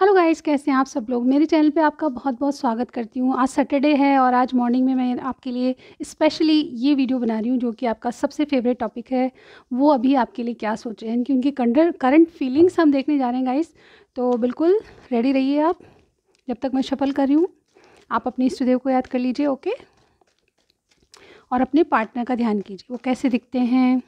Hello guys कैसे हैं आप सब लोग मेरे चैनल पे आपका बहुत बहुत स्वागत करती हूँ आज सैटरडे है और आज मॉर्निंग में मैं आपके लिए स्पेशली ये वीडियो बना रही हूँ जो कि आपका सबसे फेवरेट टॉपिक है वो अभी आपके लिए क्या सोच रहे हैं क्योंकि कंडर करंट फीलिंग्स हम देखने जा रहे हैं गाइस तो बिल्कुल रेडी रहिए आप जब तक मैं शफल कर रही हूँ आप अपने इष्टदेव को याद कर लीजिए ओके और अपने पार्टनर का ध्यान कीजिए वो कैसे दिखते हैं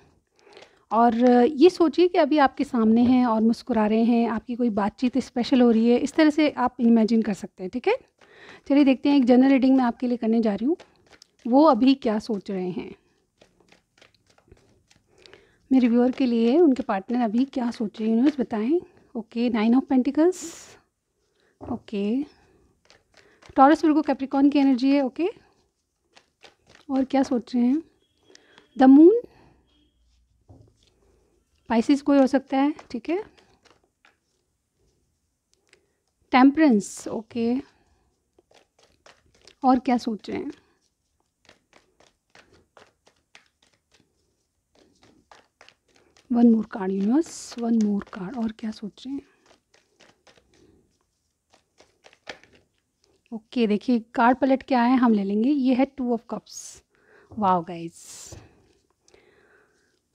और ये सोचिए कि अभी आपके सामने हैं और मुस्कुरा रहे हैं आपकी कोई बातचीत स्पेशल हो रही है इस तरह से आप इमेजिन कर सकते हैं ठीक है चलिए देखते हैं एक जनरल रीडिंग मैं आपके लिए करने जा रही हूँ वो अभी क्या सोच रहे हैं मेरे व्यूअर के लिए उनके पार्टनर अभी क्या सोच रहे हैं यूनिवर्स बताएं okay nine of pentacles okay Taurus Virgo Capricorn की एनर्जी है ओके और क्या सोच रहे हैं द मून स्पाइसिस कोई हो सकता है ठीक है टेम्परेंस ओके और क्या सोच रहे हैं one more card universe one more card और क्या सोच रहे हैं ओके okay, देखिए कार्ड पलट क्या है हम ले लेंगे ये है two of cups wow guys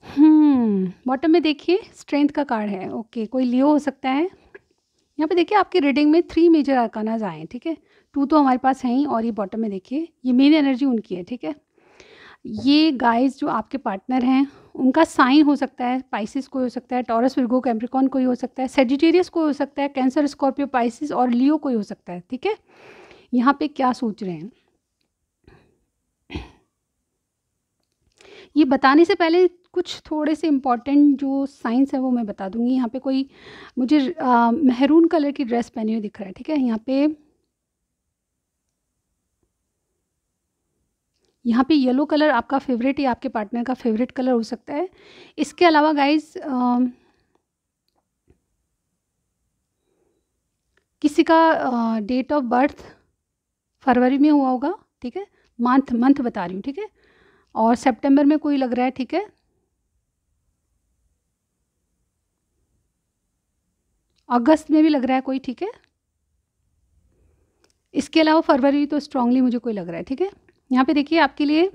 hmm, bottom में देखिए स्ट्रेंथ का कार्ड है, ओके कोई लियो हो सकता है। यहाँ पे देखिए आपके रीडिंग में थ्री मेजर आकानाज आए हैं, ठीक है। टू तो हमारे पास हैं ही और ये बॉटम में देखिए ये मेन एनर्जी उनकी है, ठीक है। ये गाइज़ जो आपके पार्टनर हैं, उनका साइन हो सकता है, पाइसिस कोई हो सकता है, टॉरस, विर्गो, कैम्प्रिकॉन कोई हो सकता है, सेजिटेरियस कोई हो सकता है, कैंसर, स्कॉर्पियो, पाइसिस और लियो कोई हो सकता है, ठीक है। यहाँ पे क्या सोच रहे हैं? ये बताने से पहले कुछ थोड़े से इम्पॉर्टेंट जो साइंस है वो मैं बता दूंगी यहाँ पे कोई मुझे मेहरून कलर की ड्रेस पहनी हुई दिख रहा है ठीक है यहाँ पे यहाँ पे येलो कलर आपका फेवरेट या आपके पार्टनर का फेवरेट कलर हो सकता है इसके अलावा गाइज किसी का डेट ऑफ बर्थ फरवरी में हुआ होगा ठीक है मंथ मंथ बता रही हूँ ठीक है और सितंबर में कोई लग रहा है ठीक है अगस्त में भी लग रहा है कोई ठीक है इसके अलावा फरवरी तो स्ट्रांगली मुझे कोई लग रहा है ठीक है यहाँ पे देखिए आपके लिए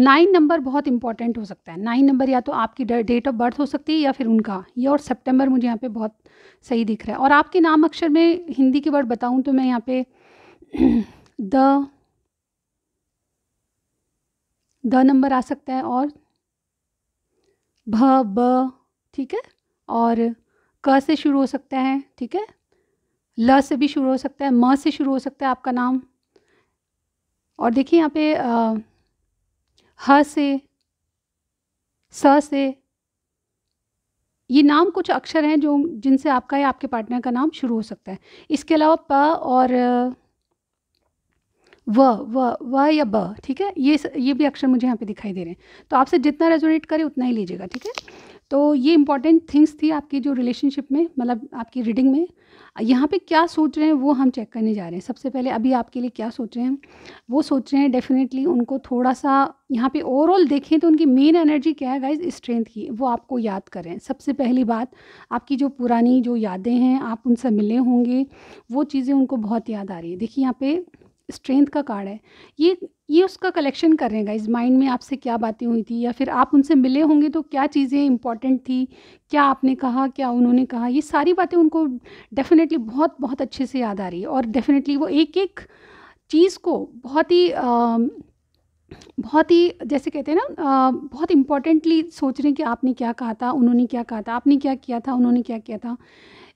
नाइन नंबर बहुत इंपॉर्टेंट हो सकता है नाइन नंबर या तो आपकी डेट ऑफ बर्थ हो सकती है या फिर उनका या और सितंबर मुझे यहाँ पे बहुत सही दिख रहा है और आपके नाम अक्षर में हिंदी के वर्ड बताऊँ तो मैं यहाँ पे द द नंबर आ सकता है और भ ब ठीक है और क से शुरू हो सकता है ठीक है ल से भी शुरू हो सकता है म से शुरू हो सकता है आपका नाम और देखिए यहाँ पे ह से स से ये नाम कुछ अक्षर हैं जो जिनसे आपका या आपके पार्टनर का नाम शुरू हो सकता है इसके अलावा प और व व व या ब ठीक है ये ये भी अक्षर मुझे यहाँ पे दिखाई दे रहे हैं तो आपसे जितना रेजोनेट करे उतना ही लीजिएगा ठीक है तो ये इंपॉर्टेंट थिंग्स थी आपकी जो रिलेशनशिप में मतलब आपकी रीडिंग में यहाँ पे क्या सोच रहे हैं वो हम चेक करने जा रहे हैं सबसे पहले अभी आपके लिए क्या सोच रहे हैं वो सोच रहे हैं डेफिनेटली उनको थोड़ा सा यहाँ पे ओवरऑल देखें तो उनकी मेन एनर्जी क्या है गाइज स्ट्रेंथ की वो आपको याद करें सबसे पहली बात आपकी जो पुरानी जो यादें हैं आप उनसे मिले होंगे वो चीज़ें उनको बहुत याद आ रही है देखिए यहाँ पे स्ट्रेंथ का कार्ड है ये ये उसका कलेक्शन करेगा इस माइंड में आपसे क्या बातें हुई थी या फिर आप उनसे मिले होंगे तो क्या चीज़ें इंपॉर्टेंट थी क्या आपने कहा क्या उन्होंने कहा ये सारी बातें उनको डेफिनेटली बहुत बहुत अच्छे से याद आ रही है और डेफिनेटली वो एक एक चीज़ को बहुत ही आ, बहुत ही जैसे कहते हैं ना बहुत इम्पॉर्टेंटली सोच रहे हैं कि आपने क्या कहा था उन्होंने क्या कहा था आपने क्या किया था उन्होंने क्या किया था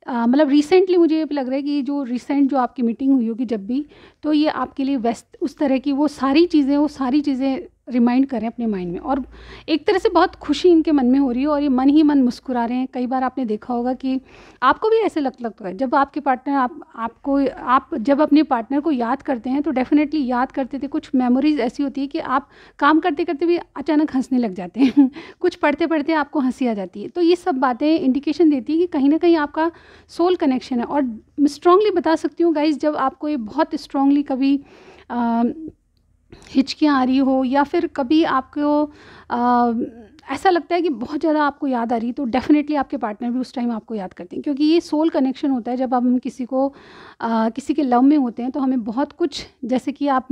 मतलब रिसेंटली मुझे ये लग रहा है कि जो रिसेंट जो आपकी मीटिंग हुई होगी जब भी तो ये आपके लिए वेस्ट उस तरह की वो सारी चीज़ें वो सारी चीज़ें रिमाइंड करें अपने माइंड में और एक तरह से बहुत खुशी इनके मन में हो रही है और ये मन ही मन मुस्कुरा रहे हैं कई बार आपने देखा होगा कि आपको भी ऐसे लग लगता है जब आपके पार्टनर आप आपको आप जब अपने पार्टनर को याद करते हैं तो डेफिनेटली याद करते थे कुछ मेमोरीज ऐसी होती है कि आप काम करते करते भी अचानक हंसने लग जाते हैं कुछ पढ़ते पढ़ते आपको हंसी आ जाती है तो ये सब बातें इंडिकेशन देती है कि कहीं ना कहीं आपका सोल कनेक्शन है और स्ट्रांगली बता सकती हूँ गाइज जब आपको ये बहुत स्ट्रांगली कभी आ, हिचकियाँ आ रही हो या फिर कभी आपको ऐसा लगता है कि बहुत ज़्यादा आपको याद आ रही तो डेफ़िनेटली आपके पार्टनर भी उस टाइम आपको याद करते हैं क्योंकि ये सोल कनेक्शन होता है जब हम किसी को आ, किसी के लव में होते हैं तो हमें बहुत कुछ जैसे कि आप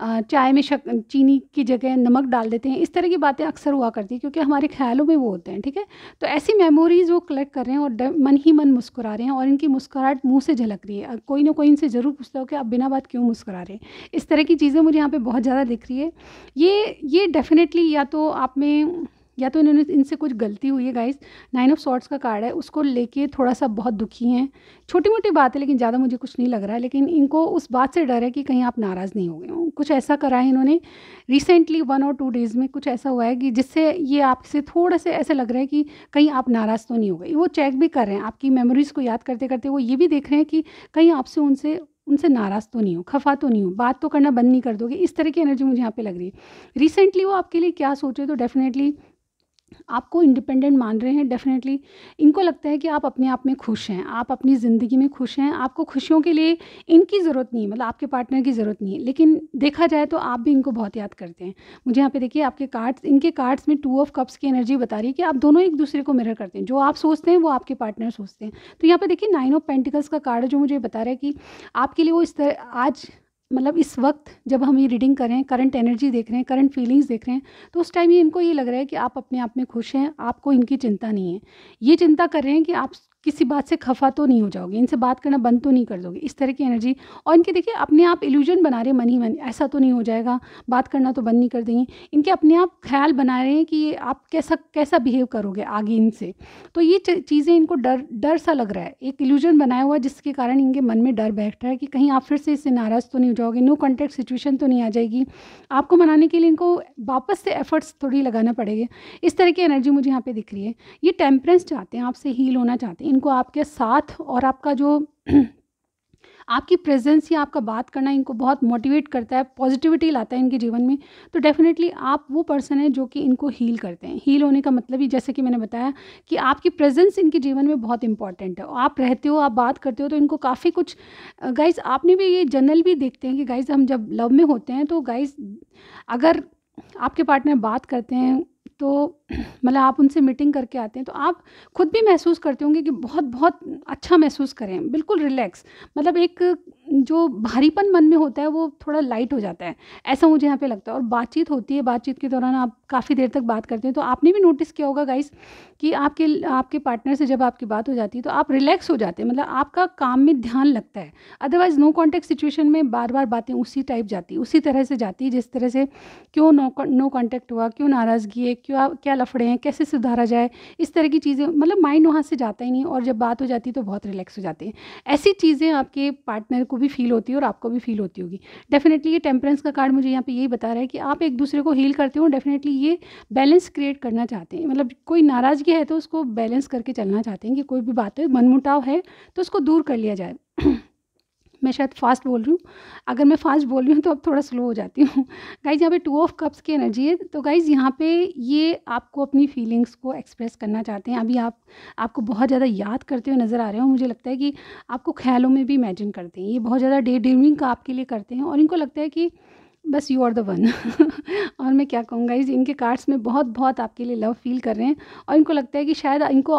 आ, चाय में शक चीनी की जगह नमक डाल देते हैं इस तरह की बातें अक्सर हुआ करती है क्योंकि हमारे ख्यालों में वो होते हैं ठीक है तो ऐसी मेमोरीज़ वो कलेक्ट कर रहे हैं और मन ही मन मुस्कुरा रहे हैं और इनकी मुस्कुराहट मुँह से झलक रही है कोई ना कोई इनसे ज़रूर पूछता हो कि आप बिना बात क्यों मुस्कुरा रहे हैं इस तरह की चीज़ें मुझे यहाँ पर बहुत ज़्यादा दिख रही है ये ये डेफ़िनेटली या तो आप में या तो इन्होंने इनसे कुछ गलती हुई है गाइस नाइन ऑफ शॉर्ट्स का कार्ड है उसको लेके थोड़ा सा बहुत दुखी हैं छोटी मोटी बात है लेकिन ज़्यादा मुझे कुछ नहीं लग रहा है लेकिन इनको उस बात से डर है कि कहीं आप नाराज़ नहीं हो गए कुछ ऐसा करा है इन्होंने रिसेंटली वन और टू डेज़ में कुछ ऐसा हुआ है कि जिससे ये आपसे थोड़ा से ऐसा लग रहा है कि कहीं आप नाराज़ तो नहीं हो गए वो चेक भी कर रहे हैं आपकी मेमोरीज़ को याद करते करते वो ये भी देख रहे हैं कि कहीं आपसे उनसे उनसे नाराज़ तो नहीं हो खफा तो नहीं हो बात तो करना बंद नहीं कर दोगे इस तरह की एनर्जी मुझे यहाँ पे लग रही है रिसेंटली वो आपके लिए क्या सोचे तो डेफिनेटली आपको इंडिपेंडेंट मान रहे हैं डेफिनेटली इनको लगता है कि आप अपने आप में खुश हैं आप अपनी ज़िंदगी में खुश हैं आपको खुशियों के लिए इनकी ज़रूरत नहीं है मतलब आपके पार्टनर की ज़रूरत नहीं है लेकिन देखा जाए तो आप भी इनको बहुत याद करते हैं मुझे यहाँ पे देखिए आपके कार्ड्स इनके कार्ड्स में टू ऑफ कप्स की एनर्जी बता रही है कि आप दोनों एक दूसरे को मिरर करते हैं जो आप सोचते हैं वो आपके पार्टनर सोचते हैं तो यहाँ पर देखिए नाइन ऑफ पेंटिकल्स का कार्ड है जो मुझे बता रहा है कि आपके लिए वो इस तरह आज मतलब इस वक्त जब हम ये रीडिंग कर रहे हैं करंट एनर्जी देख रहे हैं करंट फीलिंग्स देख रहे हैं तो उस टाइम ये इनको ये लग रहा है कि आप अपने आप में खुश हैं आपको इनकी चिंता नहीं है ये चिंता कर रहे हैं कि आप किसी बात से खफा तो नहीं हो जाओगे इनसे बात करना बंद तो नहीं कर दोगे इस तरह की एनर्जी और इनके देखिए अपने आप इल्यूजन बना रहे मन ही मन ऐसा तो नहीं हो जाएगा बात करना तो बंद नहीं कर देंगे इनके अपने आप ख्याल बना रहे हैं कि ये आप कैसा कैसा बिहेव करोगे आगे इनसे तो ये चीज़ें इनको डर डर सा लग रहा है एक इल्यूजन बनाया हुआ जिसके कारण इनके मन में डर बैठ रहा है कि कहीं आप फिर से इससे नाराज़ तो नहीं हो जाओगे नो कॉन्टेक्ट सिचुएशन तो नहीं आ जाएगी आपको मनाने के लिए इनको वापस से एफर्ट्स थोड़ी लगाना पड़ेगा इस तरह की एनर्जी मुझे यहाँ पर दिख रही है ये टेम्परेंस चाहते हैं आपसे हील होना चाहते हैं इनको आपके साथ और आपका जो आपकी प्रेजेंस या आपका बात करना इनको बहुत मोटिवेट करता है पॉजिटिविटी लाता है इनके जीवन में तो डेफिनेटली आप वो पर्सन हैं जो कि इनको हील करते हैं हील होने का मतलब ही जैसे कि मैंने बताया कि आपकी प्रेजेंस इनके जीवन में बहुत इंपॉर्टेंट है आप रहते हो आप बात करते हो तो इनको काफ़ी कुछ गाइज आपने भी ये जनरल भी देखते हैं कि गाइज हम जब लव में होते हैं तो गाइज अगर आपके पार्टनर बात करते हैं तो मतलब आप उनसे मीटिंग करके आते हैं तो आप खुद भी महसूस करते होंगे कि बहुत बहुत अच्छा महसूस करें बिल्कुल रिलैक्स मतलब एक जो भारीपन मन में होता है वो थोड़ा लाइट हो जाता है ऐसा मुझे यहाँ पे लगता है और बातचीत होती है बातचीत के दौरान आप काफ़ी देर तक बात करते हैं तो आपने भी नोटिस किया होगा गाइस कि आपके आपके पार्टनर से जब आपकी बात हो जाती है तो आप रिलैक्स हो जाते हैं मतलब आपका काम में ध्यान लगता है अदरवाइज़ नो कॉन्टैक्ट सिचुएशन में बार बार बातें उसी टाइप जाती उसी तरह से जाती है जिस तरह से क्यों नो नो कॉन्टैक्ट हुआ क्यों नाराज़गी है क्यों क्या लफड़े हैं कैसे सुधारा जाए इस तरह की चीज़ें मतलब माइंड वहाँ से जाता ही नहीं और जब बात हो जाती है तो बहुत रिलैक्स हो जाते हैं ऐसी चीज़ें आपके पार्टनर को भी फील होती है और आपको भी फील होती होगी डेफिनेटली ये टेम्परेंस का कार्ड मुझे यहाँ पे यही बता रहा है कि आप एक दूसरे को हील करते हो डेफिनेटली ये बैलेंस क्रिएट करना चाहते हैं मतलब कोई नाराज़गी है तो उसको बैलेंस करके चलना चाहते हैं कि कोई भी बात है मनमुटाव है तो उसको दूर कर लिया जाए मैं शायद फास्ट बोल रही हूँ अगर मैं फास्ट बोल रही हूँ तो अब थोड़ा स्लो हो जाती हूँ गाइज यहाँ पे टू ऑफ कप्स की एनर्जी है तो गाइज यहाँ पे ये आपको अपनी फीलिंग्स को एक्सप्रेस करना चाहते हैं अभी आप आपको बहुत ज़्यादा याद करते हुए नज़र आ रहे हो मुझे लगता है कि आपको ख्यालों में भी इमेजिन करते हैं ये बहुत ज़्यादा डे ड्रीमिंग का आपके लिए करते हैं और इनको लगता है कि बस यू आर द वन और मैं क्या कहूँगा इनके कार्ड्स में बहुत बहुत आपके लिए लव फील कर रहे हैं और इनको लगता है कि शायद इनको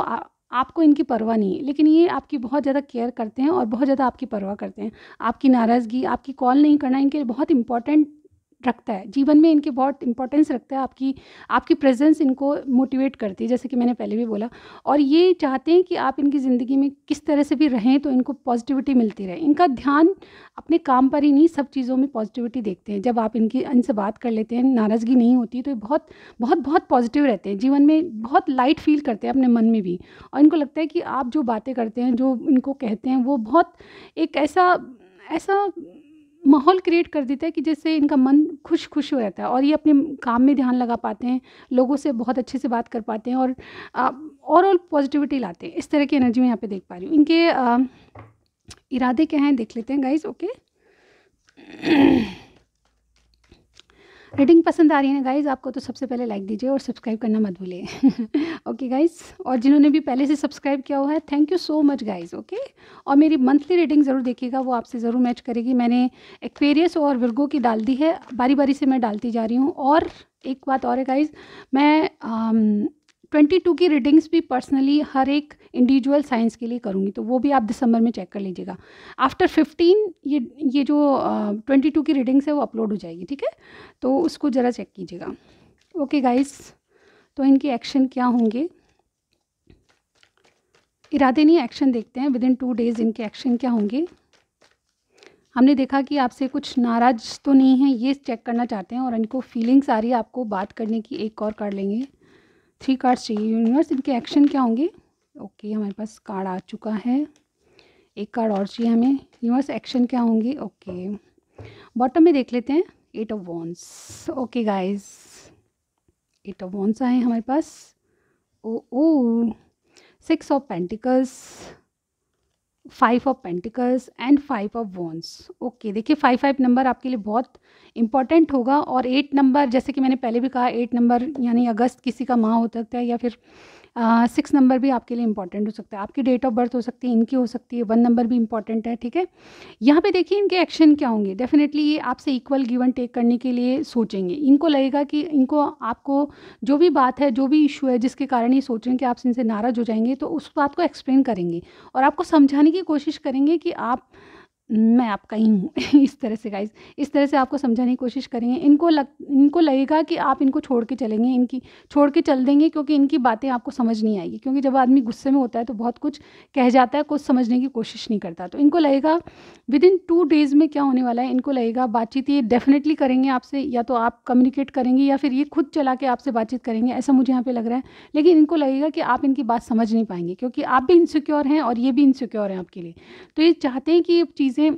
आपको इनकी परवाह नहीं है लेकिन ये आपकी बहुत ज़्यादा केयर करते हैं और बहुत ज़्यादा आपकी परवाह करते हैं आपकी नाराज़गी आपकी कॉल नहीं करना इनके लिए बहुत इंपॉर्टेंट रखता है जीवन में इनकी बहुत इंपॉर्टेंस रखता है आपकी आपकी प्रेजेंस इनको मोटिवेट करती है जैसे कि मैंने पहले भी बोला और ये चाहते हैं कि आप इनकी ज़िंदगी में किस तरह से भी रहें तो इनको पॉजिटिविटी मिलती रहे इनका ध्यान अपने काम पर ही नहीं सब चीज़ों में पॉजिटिविटी देखते हैं जब आप इनकी इनसे बात कर लेते हैं नाराज़गी नहीं होती तो ये बहुत बहुत बहुत पॉजिटिव रहते हैं जीवन में बहुत लाइट फील करते हैं अपने मन में भी और इनको लगता है कि आप जो बातें करते हैं जो इनको कहते हैं वो बहुत एक ऐसा ऐसा माहौल क्रिएट कर देता है कि जिससे इनका मन खुश खुश हो जाता है और ये अपने काम में ध्यान लगा पाते हैं लोगों से बहुत अच्छे से बात कर पाते हैं और ओवरऑल पॉजिटिविटी लाते हैं इस तरह की एनर्जी में यहाँ पे देख पा रही हूँ इनके आ, इरादे क्या हैं देख लेते हैं गाइज ओके रीडिंग पसंद आ रही है ना गाइज़ आपको तो सबसे पहले लाइक दीजिए और सब्सक्राइब करना मत भूलिए ओके गाइज़ और जिन्होंने भी पहले से सब्सक्राइब किया हुआ है thank you so much guys okay और मेरी मंथली रीडिंग ज़रूर देखिएगा वो आपसे ज़रूर मैच करेगी मैंने एक्वेरियस और वर्गो की डाल दी है बारी बारी से मैं डालती जा रही हूँ और एक बात और है गाइज़ मैं ट्वेंटी um, टू की रीडिंग्स भी पर्सनली हर एक इंडिविजुअल साइंस के लिए करूँगी तो वो भी आप दिसंबर में चेक कर लीजिएगा आफ्टर फिफ्टीन ये ये जो ट्वेंटी uh, टू की रीडिंग्स है वो अपलोड हो जाएगी ठीक है तो उसको ज़रा चेक कीजिएगा ओके गाइस तो इनके एक्शन क्या होंगे इरादे नहीं एक्शन देखते हैं विद इन टू डेज़ इनके एक्शन क्या होंगे हमने देखा कि आपसे कुछ नाराज तो नहीं है ये चेक करना चाहते हैं और इनको फीलिंग्स आ रही है आपको बात करने की एक और कर लेंगे थ्री कार्ड्स चाहिए यूनिवर्स इनके एक्शन क्या होंगे ओके हमारे पास कार्ड आ चुका है एक कार्ड और चाहिए हमें यूवर्स एक्शन क्या होंगे ओके बॉटम में देख लेते हैं eight of wands okay guys eight of wands आए हमारे पास oh oh six of pentacles five of pentacles and five of wands okay देखिए फाइव फाइव नंबर आपके लिए बहुत इंपॉर्टेंट होगा और एट नंबर जैसे कि मैंने पहले भी कहा एट नंबर यानी अगस्त किसी का माह हो सकता है या फिर सिक्स नंबर भी आपके लिए इंपॉर्टेंट हो सकता है आपकी डेट ऑफ बर्थ हो सकती है इनकी हो सकती है वन नंबर भी इंपॉर्टेंट है ठीक है यहाँ पे देखिए इनके एक्शन क्या होंगे डेफिनेटली ये आपसे इक्वल गिवन टेक करने के लिए सोचेंगे इनको लगेगा कि इनको आपको जो भी बात है जो भी इशू है जिसके कारण ये सोच रहे हैं कि आप इनसे नाराज़ हो जाएंगे तो उस बात को एक्सप्लेन करेंगे और आपको समझाने की कोशिश करेंगे कि आप मैं आपका ही हूँ इस तरह से गाइस इस तरह से आपको समझाने की कोशिश करेंगे इनको लग इनको लगेगा कि आप इनको छोड़ के चलेंगे इनकी छोड़ के चल देंगे क्योंकि इनकी बातें आपको समझ नहीं आएगी क्योंकि जब आदमी गुस्से में होता है तो बहुत कुछ कह जाता है कुछ समझने की कोशिश नहीं करता तो इनको लगेगा विद इन टू डेज़ में क्या होने वाला है इनको लगेगा बातचीत ये डेफिनेटली करेंगे आपसे या तो आप कम्युनिकेट करेंगे या फिर ये खुद चला के आपसे बातचीत करेंगे ऐसा मुझे यहाँ पर लग रहा है लेकिन इनको लगेगा कि आप इनकी बात समझ नहीं पाएंगे क्योंकि आप भी इनसिक्योर हैं और ये भी इनसिक्योर हैं आपके लिए तो ये चाहते हैं कि चीज़ चीज़ें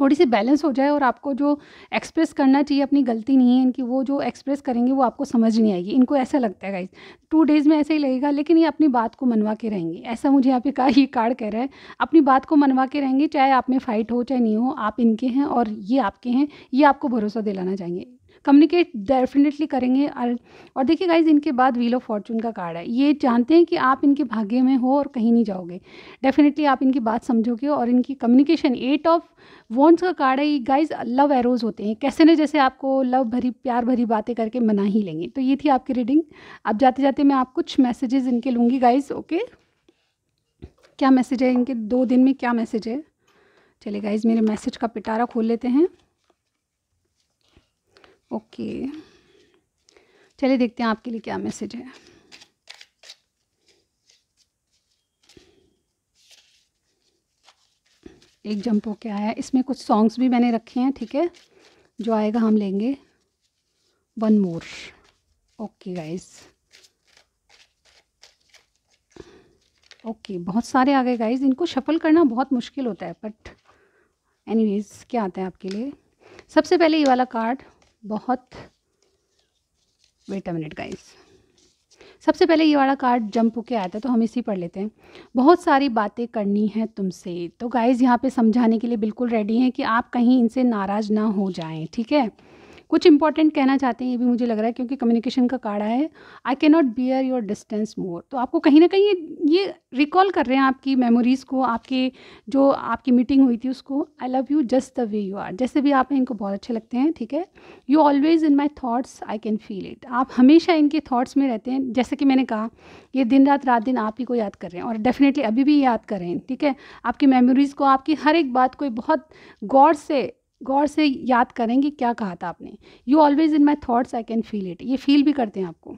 थोड़ी सी बैलेंस हो जाए और आपको जो एक्सप्रेस करना चाहिए अपनी गलती नहीं है इनकी वो जो एक्सप्रेस करेंगे वो आपको समझ नहीं आएगी इनको ऐसा लगता है गाइज टू डेज़ में ऐसा ही लगेगा लेकिन ये अपनी बात को मनवा के रहेंगे ऐसा मुझे यहाँ पे का ये कार्ड कह रहा है अपनी बात को मनवा के रहेंगे चाहे आप में फ़ाइट हो चाहे नहीं हो आप इनके हैं और ये आपके हैं ये आपको भरोसा दिलाना चाहेंगे कम्युनिकेट डेफिनेटली करेंगे और देखिए गाइज इनके बाद व्हील ऑफ फॉर्चून का कार्ड है ये जानते हैं कि आप इनके भाग्य में हो और कहीं नहीं जाओगे डेफिनेटली आप इनकी बात समझोगे और इनकी कम्युनिकेशन एट ऑफ वॉन्ट्स का कार्ड है ये गाइज लव एरोज होते हैं कैसे न जैसे आपको लव भरी प्यार भरी बातें करके मना ही लेंगे तो ये थी आपकी रीडिंग अब जाते जाते मैं आप कुछ मैसेजेस इनके लूँगी गाइज ओके क्या मैसेज है इनके दो दिन में क्या मैसेज है चलिए गाइज मेरे मैसेज का पिटारा खोल लेते हैं ओके चलिए देखते हैं आपके लिए क्या मैसेज है एक जंप होके आया इसमें कुछ सॉन्ग्स भी मैंने रखे हैं ठीक है जो आएगा हम लेंगे one more okay guys okay बहुत सारे आ गए गाइस इनको शफल करना बहुत मुश्किल होता है बट एनीवेज क्या आता है आपके लिए सबसे पहले ये वाला कार्ड बहुत वेट अ मिनट गाइस सबसे पहले ये वाला कार्ड जंप होके आया था तो हम इसी पढ़ लेते हैं बहुत सारी बातें करनी है तुमसे तो गाइज़ यहाँ पे समझाने के लिए बिल्कुल रेडी हैं कि आप कहीं इनसे नाराज़ ना हो जाएं ठीक है कुछ इंपॉर्टेंट कहना चाहते हैं ये भी मुझे लग रहा है क्योंकि कम्युनिकेशन का काड़ा है I can not bear your distance more तो आपको कहीं ना कहीं ये ये रिकॉल कर रहे हैं आपकी मेमोरीज़ को आपके जो आपकी मीटिंग हुई थी उसको I love you just the way you are जैसे भी आप हैं इनको बहुत अच्छे लगते हैं ठीक है you always in my thoughts I can feel it आप हमेशा इनके थाट्स में रहते हैं जैसे कि मैंने कहा ये दिन रात रात दिन आप ही को याद कर रहे हैं और डेफिनेटली अभी भी याद कर रहे हैं ठीक है आपकी मेमोरीज़ को आपकी हर एक बात को बहुत गौर से गौर से याद करेंगे क्या कहा था आपने you always in my thoughts I can feel it ये फील भी करते हैं आपको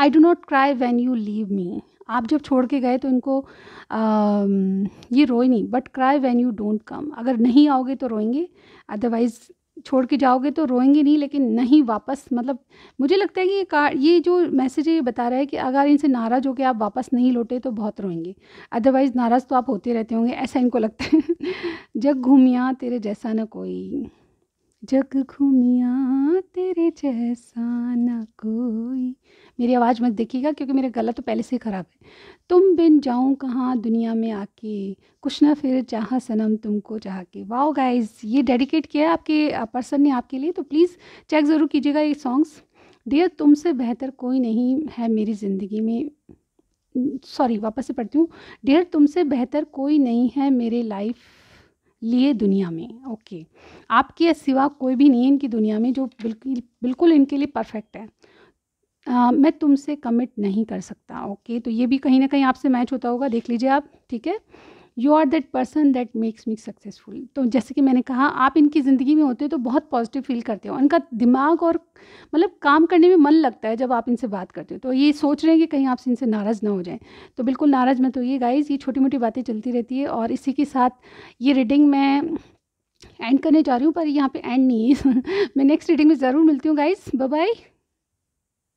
I do not cry when you leave me आप जब छोड़ के गए तो इनको आ, ये रोए नहीं but cry when you don't come अगर नहीं आओगे तो रोएंगे अदरवाइज़ छोड़ के जाओगे तो रोएंगे नहीं लेकिन नहीं वापस मतलब मुझे लगता है कि ये कार ये जो मैसेज है ये बता रहा है कि अगर इनसे नाराज़ होकर आप वापस नहीं लौटे तो बहुत रोएंगे अदरवाइज़ नाराज़ तो आप होते रहते होंगे ऐसा इनको लगता है जग घूमिया तेरे जैसा ना कोई जग घूमिया तेरे जैसा ना कोई मेरी आवाज़ मत देखिएगा क्योंकि मेरा गला तो पहले से ख़राब है तुम बिन जाऊँ कहाँ दुनिया में आके कुछ ना फिर चाह सनम तुमको चाह के वाओ गाइज ये डेडिकेट किया है आपके पर्सन ने आपके लिए तो प्लीज़ चेक ज़रूर कीजिएगा ये सॉन्ग्स डियर तुमसे बेहतर कोई नहीं है मेरी ज़िंदगी में सॉरी वापस से पढ़ती हूँ डियर तुमसे बेहतर कोई नहीं है मेरे लाइफ लिए दुनिया में ओके आपके सिवा कोई भी नहीं है इनकी दुनिया में जो बिल्कुल बिल्कुल इनके लिए परफेक्ट है आ, मैं तुमसे कमिट नहीं कर सकता ओके तो ये भी कहीं ना कहीं आपसे मैच होता होगा देख लीजिए आप ठीक है you are that person that makes me successful तो जैसे कि मैंने कहा आप इनकी ज़िंदगी में होते हो तो बहुत पॉजिटिव फील करते हो इनका दिमाग और मतलब काम करने में मन लगता है जब आप इनसे बात करते हो तो ये सोच रहे हैं कि कहीं आपसे इनसे नाराज़ ना हो जाए तो बिल्कुल नाराज़ मत होइए गाइज़ ये छोटी मोटी बातें चलती रहती है और इसी के साथ ये रीडिंग मैं एंड करने जा रही हूँ पर यहाँ पर एंड नहीं है मैं नेक्स्ट रीडिंग में ज़रूर मिलती हूँ गाइज़ बाय